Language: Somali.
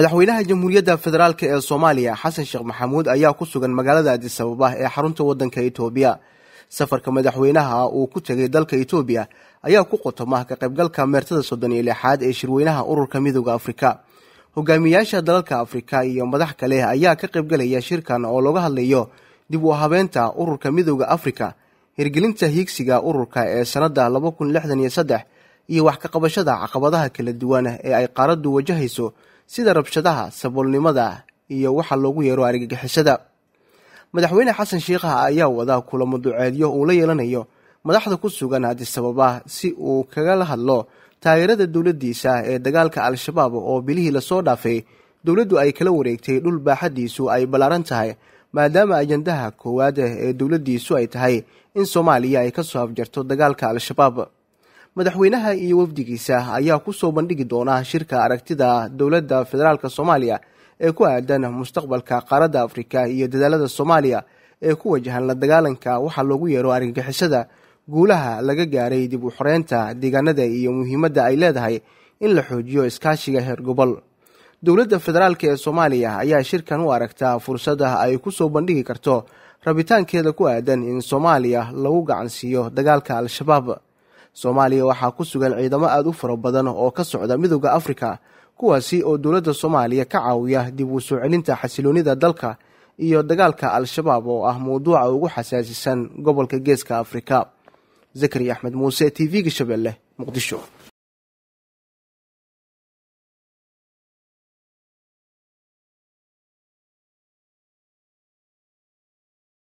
madaxweynaha jamhuuriyadda federaalk ee soomaaliya xasan sheekh maxamuud ayaa ku sugan magaalada adis ababa ee xarunta waddanka etoobiya safarka madaxweynaha uu ku tegay dalka etoobiya ayaa ku qotoma ka qaybgalka meertada soddon iyo lixaad ee shirweynaha ururka midooda afrika hogaamiyaasha dalalka afrika iyo madax kale ayaa ka qaybgalaya shirkan oo looga hadlayo dib u habeynta ururka midooda afrika hirgelinta hiigsiga ururka ee sannadda laba kun lixdan iyo saddex iyo wax ka qabashada caqabadaha kala duwan ee ay qaaraddu wajahayso sida rabshadaha saboolnimada iyo waxa loogu yeero argagixisada madaxweyne xasan shiikhaha ayaa wadaa kulamo duceedyo uu la yeelanayo madaxda ku sugan adisababa si uu kagala hadlo taageerada dowladdiisa ee dagaalka al-shabaab oo bilihii lasoo dhaafay dowladdu ay kala wareegtay dhul baaxaddiisu ay ballaaran tahay maadaama ajandaha koowaad ee dowladdiisu ay tahay in soomaaliya ay ka soo afjarto dagaalka al-shabaab madaxweynaha iyo wafdigiisa ayaa ku soo bandhigi doona shirka aragtida dowladda federaalk soomaaliya ee ku aadan mustaqbalka qaaradda afrika iyo dadaalada soomaaliya ee ku wajahan la dagaalanka waxaa loogu yeero argagixisada guulaha laga gaaray dib u xoreynta deegaanada iyo muhiimadda ay leedahay in la xoojiyo iskaashiga heer gobol dowladda federaalk ee soomaaliya ayaa shirkan u aragtaa fursada ay ku soo bandhigi karto rabitaankeeda ku aadan in soomaaliya lagu gacansiiyo dagaalka al-shabaab soomaaliya waxaa ku sugan ciidamo aada u fara badan oo ka socda midooda afrika kuwaasi oo dowladda soomaaliya ka caawiya dib uu soo celinta xasiloonida dalka iyo dagaalka al-shabaab oo ah mowduuca ugu xasaasisan gobolka geeska afrika zakari axmed muuse t v-ga shabeelle muqdisho